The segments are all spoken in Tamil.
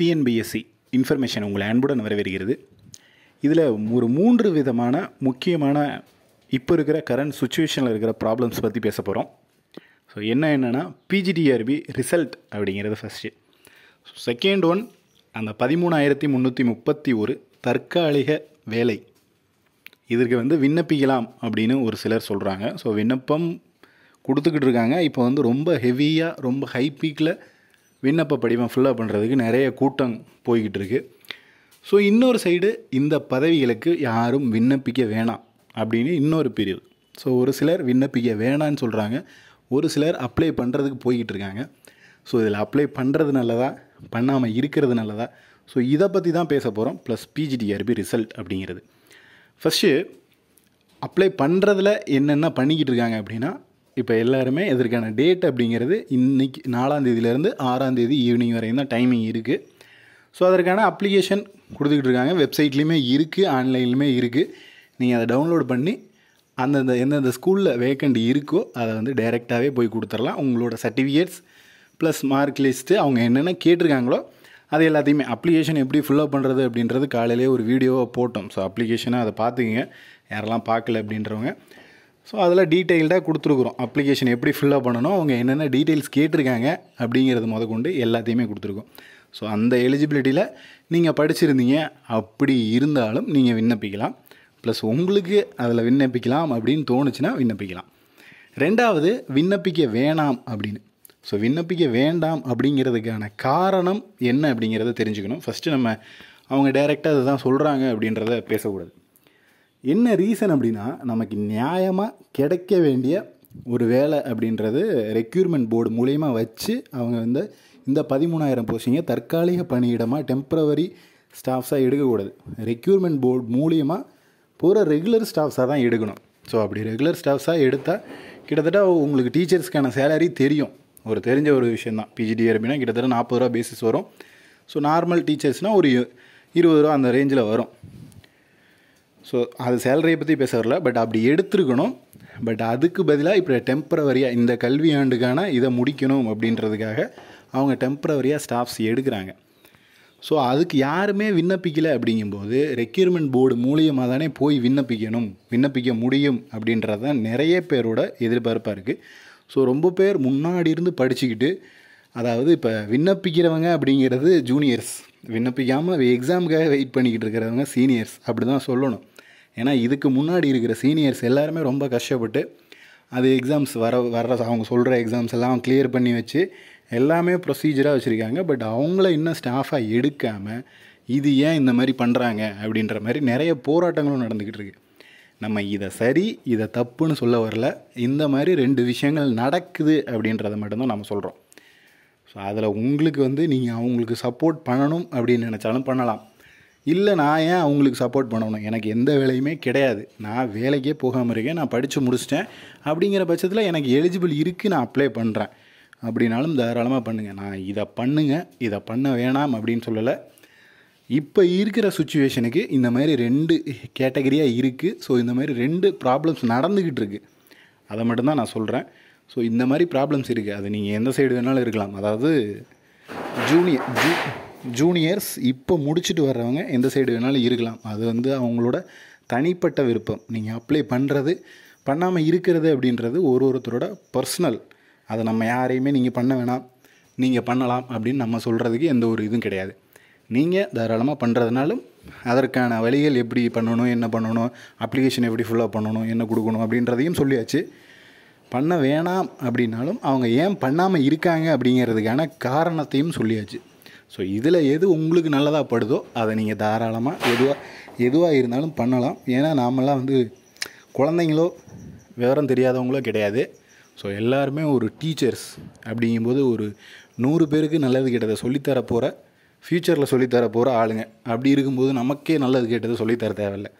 டிஎன்பிஎஸ்சி இன்ஃபர்மேஷன் உங்களை அன்புடன் வரவேற்கிறது இதில் ஒரு மூன்று விதமான முக்கியமான இப்போ இருக்கிற கரண்ட் சுச்சுவேஷனில் இருக்கிற ப்ராப்ளம்ஸ் பற்றி பேச போகிறோம் ஸோ என்ன என்னென்னா பிஜிடிஆர்பி ரிசல்ட் e அப்படிங்கிறது ஃபஸ்ட்டு செகண்ட் ஒன் அந்த பதிமூணாயிரத்தி முந்நூற்றி முப்பத்தி ஒரு தற்காலிக வேலை இதற்கு வந்து விண்ணப்பிக்கலாம் அப்படின்னு ஒரு சிலர் சொல்கிறாங்க ஸோ விண்ணப்பம் கொடுத்துக்கிட்டு இருக்காங்க இப்போ வந்து ரொம்ப ஹெவியாக ரொம்ப ஹை பீக்கில் விண்ணப்ப படிவம் ஃபில்லப் பண்ணுறதுக்கு நிறைய கூட்டம் போய்கிட்டு இருக்குது ஸோ இன்னொரு சைடு இந்த பதவிகளுக்கு யாரும் விண்ணப்பிக்க வேணாம் அப்படின்னு இன்னொரு பிரிவு ஸோ ஒரு சிலர் விண்ணப்பிக்க வேணான்னு சொல்கிறாங்க ஒரு சிலர் அப்ளை பண்ணுறதுக்கு போய்கிட்டு இருக்காங்க ஸோ இதில் அப்ளை பண்ணுறது நல்லதா பண்ணாமல் இருக்கிறது நல்லதா ஸோ இதை பற்றி தான் பேச போகிறோம் ப்ளஸ் பிஜிடிஆர்பி ரிசல்ட் அப்படிங்கிறது ஃபஸ்ட்டு அப்ளை பண்ணுறதுல என்னென்ன பண்ணிக்கிட்டு இருக்காங்க அப்படின்னா இப்போ எல்லாருமே இதற்கான டேட் அப்படிங்கிறது இன்றைக்கி ஆறாம் ஆறாந்தேதி ஈவினிங் வரையும் தான் டைமிங் இருக்குது ஸோ அதற்கான அப்ளிகேஷன் கொடுத்துக்கிட்டு இருக்காங்க வெப்சைட்லேயுமே இருக்குது ஆன்லைன்லையுமே இருக்குது நீங்கள் அதை டவுன்லோட் பண்ணி அந்தந்த எந்தெந்த ஸ்கூலில் வேக்கண்ட் இருக்கோ அதை வந்து டைரெக்டாகவே போய் கொடுத்துடலாம் உங்களோட சர்டிஃபிகேட்ஸ் ப்ளஸ் மார்க் லிஸ்ட்டு அவங்க என்னென்ன கேட்டிருக்காங்களோ அது எல்லாத்தையுமே அப்ளிகேஷன் எப்படி ஃபில்லப் பண்ணுறது அப்படின்றது காலையிலேயே ஒரு வீடியோவை போட்டோம் ஸோ அப்ளிகேஷனாக அதை பார்த்துக்கோங்க யாரெல்லாம் பார்க்கல அப்படின்றவங்க ஸோ அதில் டீட்டெயில்டாக கொடுத்துருக்குறோம் அப்ளிகேஷன் எப்படி ஃபில்லப் பண்ணணும் அவங்க என்னென்ன டீட்டெயில்ஸ் கேட்டிருக்காங்க அப்படிங்கிறது முத கொண்டு எல்லாத்தையுமே கொடுத்துருக்கோம் ஸோ அந்த எலிஜிபிலிட்டியில் நீங்கள் படிச்சிருந்தீங்க அப்படி இருந்தாலும் நீங்கள் விண்ணப்பிக்கலாம் ப்ளஸ் உங்களுக்கு அதில் விண்ணப்பிக்கலாம் அப்படின்னு தோணுச்சுன்னா விண்ணப்பிக்கலாம் ரெண்டாவது விண்ணப்பிக்க வேணாம் அப்படின்னு ஸோ விண்ணப்பிக்க வேண்டாம் அப்படிங்கிறதுக்கான காரணம் என்ன அப்படிங்கிறத தெரிஞ்சுக்கணும் ஃபஸ்ட்டு நம்ம அவங்க டைரெக்டாக அதை தான் சொல்கிறாங்க அப்படின்றத பேசக்கூடாது என்ன ரீசன் அப்படின்னா நமக்கு நியாயமாக கிடைக்க வேண்டிய ஒரு வேலை அப்படின்றது ரெக்யூர்மெண்ட் போர்டு மூலயமா வச்சு அவங்க வந்து இந்த பதிமூணாயிரம் போஸ்டிங்கை தற்காலிக பணியிடமாக டெம்ப்ரவரி ஸ்டாஃப்ஸாக எடுக்கக்கூடாது ரெக்யூர்மெண்ட் போர்டு மூலியமாக பூரா ரெகுலர் ஸ்டாஃப்ஸாக தான் எடுக்கணும் ஸோ அப்படி ரெகுலர் ஸ்டாஃப்ஸாக எடுத்தால் கிட்டத்தட்ட உங்களுக்கு டீச்சர்ஸ்க்கான சேலரி தெரியும் ஒரு தெரிஞ்ச ஒரு விஷயம் தான் அப்படின்னா கிட்டத்தட்ட நாற்பது ரூபா பேசிஸ் வரும் ஸோ நார்மல் டீச்சர்ஸ்னால் ஒரு இருபது ரூபா அந்த ரேஞ்சில் வரும் ஸோ அது சேலரியை பற்றி பேச வரல பட் அப்படி எடுத்துருக்கணும் பட் அதுக்கு பதிலாக இப்போ டெம்ப்ரவரியாக இந்த கல்வி ஆண்டுக்கான இதை முடிக்கணும் அப்படின்றதுக்காக அவங்க டெம்ப்ரவரியாக ஸ்டாஃப்ஸ் எடுக்கிறாங்க ஸோ அதுக்கு யாருமே விண்ணப்பிக்கலை அப்படிங்கும்போது ரெக்யூர்மெண்ட் போர்டு மூலியமாக தானே போய் விண்ணப்பிக்கணும் விண்ணப்பிக்க முடியும் அப்படின்றது தான் நிறைய பேரோட எதிர்பார்ப்பாக இருக்குது ஸோ ரொம்ப பேர் முன்னாடி இருந்து படிச்சுக்கிட்டு அதாவது இப்போ விண்ணப்பிக்கிறவங்க அப்படிங்கிறது ஜூனியர்ஸ் விண்ணப்பிக்காமல் எக்ஸாமுக்காக வெயிட் பண்ணிக்கிட்டு இருக்கிறவங்க சீனியர்ஸ் அப்படி தான் சொல்லணும் ஏன்னா இதுக்கு முன்னாடி இருக்கிற சீனியர்ஸ் எல்லாருமே ரொம்ப கஷ்டப்பட்டு அது எக்ஸாம்ஸ் வர வர்ற அவங்க சொல்கிற எக்ஸாம்ஸ் எல்லாம் கிளியர் பண்ணி வச்சு எல்லாமே ப்ரொசீஜராக வச்சுருக்காங்க பட் அவங்கள இன்னும் ஸ்டாஃபாக எடுக்காமல் இது ஏன் இந்த மாதிரி பண்ணுறாங்க அப்படின்ற மாதிரி நிறைய போராட்டங்களும் நடந்துக்கிட்டு இருக்குது நம்ம இதை சரி இதை தப்புன்னு சொல்ல வரல இந்த மாதிரி ரெண்டு விஷயங்கள் நடக்குது அப்படின்றத மட்டும்தான் நம்ம சொல்கிறோம் ஸோ அதில் உங்களுக்கு வந்து நீங்கள் அவங்களுக்கு சப்போர்ட் பண்ணணும் அப்படின்னு நினச்சாலும் பண்ணலாம் இல்லை நான் ஏன் அவங்களுக்கு சப்போர்ட் பண்ணணும் எனக்கு எந்த வேலையுமே கிடையாது நான் வேலைக்கே போகாமல் இருக்கேன் நான் படித்து முடிச்சிட்டேன் அப்படிங்கிற பட்சத்தில் எனக்கு எலிஜிபிள் இருக்குது நான் அப்ளை பண்ணுறேன் அப்படின்னாலும் தாராளமாக பண்ணுங்கள் நான் இதை பண்ணுங்கள் இதை பண்ண வேணாம் அப்படின்னு சொல்லலை இப்போ இருக்கிற சுச்சுவேஷனுக்கு இந்த மாதிரி ரெண்டு கேட்டகரியாக இருக்குது ஸோ இந்த மாதிரி ரெண்டு ப்ராப்ளம்ஸ் நடந்துக்கிட்டு இருக்குது அதை மட்டும்தான் நான் சொல்கிறேன் ஸோ இந்த மாதிரி ப்ராப்ளம்ஸ் இருக்குது அது நீங்கள் எந்த சைடு வேணாலும் இருக்கலாம் அதாவது ஜூனியர் ஜூ ஜூனியர்ஸ் இப்போ முடிச்சுட்டு வர்றவங்க எந்த சைடு வேணாலும் இருக்கலாம் அது வந்து அவங்களோட தனிப்பட்ட விருப்பம் நீங்கள் அப்ளை பண்ணுறது பண்ணாமல் இருக்கிறது அப்படின்றது ஒரு ஒருத்தரோட பர்சனல் அதை நம்ம யாரையுமே நீங்கள் பண்ண வேணாம் நீங்கள் பண்ணலாம் அப்படின்னு நம்ம சொல்கிறதுக்கு எந்த ஒரு இதுவும் கிடையாது நீங்கள் தாராளமாக பண்ணுறதுனாலும் அதற்கான வழிகள் எப்படி பண்ணணும் என்ன பண்ணணும் அப்ளிகேஷன் எப்படி ஃபுல்லாக பண்ணணும் என்ன கொடுக்கணும் அப்படின்றதையும் சொல்லியாச்சு பண்ண வேணாம் அப்படின்னாலும் அவங்க ஏன் பண்ணாமல் இருக்காங்க அப்படிங்கிறதுக்கான காரணத்தையும் சொல்லியாச்சு ஸோ இதில் எது உங்களுக்கு நல்லதாக படுதோ அதை நீங்கள் தாராளமாக எதுவாக எதுவாக இருந்தாலும் பண்ணலாம் ஏன்னா நாமெல்லாம் வந்து குழந்தைங்களோ விவரம் தெரியாதவங்களோ கிடையாது ஸோ எல்லாருமே ஒரு டீச்சர்ஸ் அப்படிங்கும்போது ஒரு நூறு பேருக்கு நல்லது கெட்டதை சொல்லித்தர போகிற ஃப்யூச்சரில் சொல்லித்தர போகிற ஆளுங்க அப்படி இருக்கும்போது நமக்கே நல்லது கேட்டதை சொல்லித்தர தேவையில்லை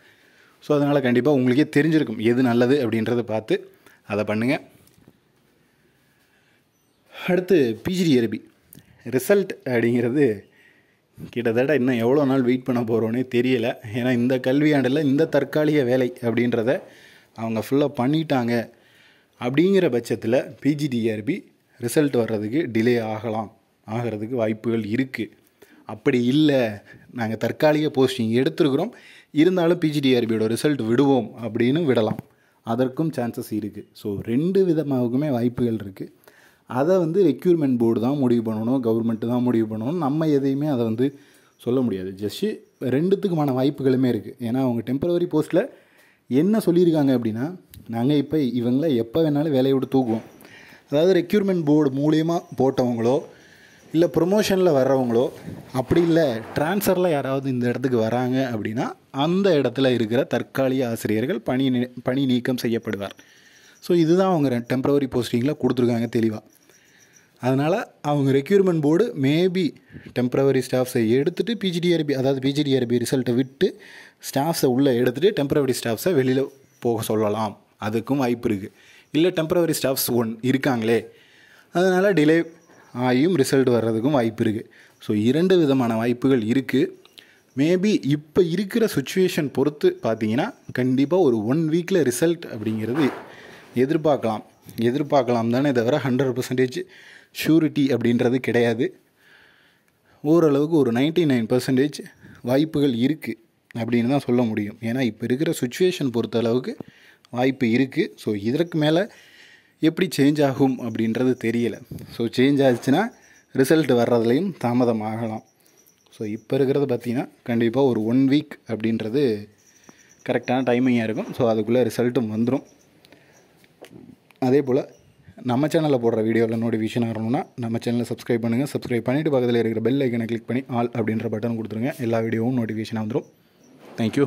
ஸோ அதனால் கண்டிப்பாக உங்களுக்கே தெரிஞ்சிருக்கும் எது நல்லது அப்படின்றத பார்த்து அதை பண்ணுங்கள் அடுத்து பிஜிடி எரபி ரிசல்ட் அப்படிங்கிறது கிட்டத்தட்ட இன்னும் எவ்வளோ நாள் வெயிட் பண்ண போகிறோன்னே தெரியலை ஏன்னா இந்த கல்வியாண்டில் இந்த தற்காலிக வேலை அப்படின்றத அவங்க ஃபுல்லாக பண்ணிட்டாங்க அப்படிங்கிற பட்சத்தில் பிஜிடிஆர்பி e ரிசல்ட் வர்றதுக்கு டிலே ஆகலாம் ஆகிறதுக்கு வாய்ப்புகள் இருக்குது அப்படி இல்லை நாங்கள் தற்காலிக போஸ்டிங் எடுத்துருக்குறோம் இருந்தாலும் பிஜிடிஆர்பியோட e ரிசல்ட் விடுவோம் அப்படின்னு விடலாம் அதற்கும் சான்சஸ் இருக்குது ஸோ ரெண்டு விதமாகவுமே வாய்ப்புகள் இருக்குது அதை வந்து ரெக்யூர்மெண்ட் போர்டு தான் முடிவு பண்ணணும் கவர்மெண்ட்டு தான் முடிவு பண்ணணும் நம்ம எதையுமே அதை வந்து சொல்ல முடியாது ஜஸ்ட்டு ரெண்டுத்துக்குமான வாய்ப்புகளுமே இருக்குது ஏன்னா அவங்க டெம்பரவரி போஸ்ட்டில் என்ன சொல்லியிருக்காங்க அப்படின்னா நாங்கள் இப்போ இவங்கள எப்போ வேணாலும் வேலையை விட்டு தூக்குவோம் அதாவது ரெக்யூர்மெண்ட் போர்டு மூலியமாக போட்டவங்களோ இல்லை ப்ரொமோஷனில் வர்றவங்களோ அப்படி இல்லை டிரான்ஸ்ஃபரில் யாராவது இந்த இடத்துக்கு வராங்க அப்படின்னா அந்த இடத்துல இருக்கிற தற்காலிக ஆசிரியர்கள் பணி பணி நீக்கம் செய்யப்படுவார் ஸோ இதுதான் அவங்க டெம்பரவரி போஸ்டிங்கில் கொடுத்துருக்காங்க தெளிவாக அதனால் அவங்க ரெக்யூர்மெண்ட் போர்டு மேபி டெம்ப்ரவரி ஸ்டாஃப்ஸை எடுத்துகிட்டு பிஜிடிஆர்பி அதாவது பிஜிடிஆர்பி ரிசல்ட்டை விட்டு ஸ்டாஃப்ஸை உள்ளே எடுத்துகிட்டு டெம்ப்ரவரி ஸ்டாஃப்ஸை வெளியில் போக சொல்லலாம் அதுக்கும் வாய்ப்பு இருக்குது இல்லை டெம்ப்ரவரி ஸ்டாஃப்ஸ் ஒன் இருக்காங்களே அதனால் டிலே ஆகியும் ரிசல்ட் வர்றதுக்கும் வாய்ப்பு இருக்குது ஸோ இரண்டு விதமான வாய்ப்புகள் இருக்குது மேபி இப்போ இருக்கிற சுச்சுவேஷன் பொறுத்து பார்த்தீங்கன்னா கண்டிப்பாக ஒரு ஒன் வீக்கில் ரிசல்ட் அப்படிங்கிறது எதிர்பார்க்கலாம் எதிர்பார்க்கலாம் தானே தவிர ஹண்ட்ரட் பர்சன்டேஜ் ஷூரிட்டி அப்படின்றது கிடையாது ஓரளவுக்கு ஒரு நைன்ட்டி நைன் பர்சன்டேஜ் வாய்ப்புகள் இருக்குது அப்படின்னு தான் சொல்ல முடியும் ஏன்னா இப்போ இருக்கிற சுச்சுவேஷன் பொறுத்த அளவுக்கு வாய்ப்பு இருக்குது ஸோ இதற்கு மேலே எப்படி சேஞ்ச் ஆகும் அப்படின்றது தெரியலை ஸோ சேஞ்ச் ஆச்சுன்னா ரிசல்ட் வர்றதுலேயும் தாமதம் ஆகலாம் ஸோ இப்போ இருக்கிறது பார்த்திங்கன்னா கண்டிப்பாக ஒரு ஒன் வீக் அப்படின்றது கரெக்டான டைமிங்காக இருக்கும் ஸோ அதுக்குள்ளே ரிசல்ட்டும் வந்துடும் அதே போல் நம்ம சேனலில் போடுற வீடியோவில் நோட்டிஃபிகேஷன் ஆகணும்னா நம்ம சேனலில் சப்ஸ்கிரைப் பண்ணுங்கள் சப்ஸ்கிரைப் பண்ணிவிட்டு பக்கத்தில் இருக்கிற பெல் ஐக்கனை கிளிக் பண்ணி ஆல் அப்படின்ற பட்டன் கொடுத்துருங்க எல்லா வீடியோவும் நோட்டிஃபிகேஷனாக வந்துடும் தேங்க்யூ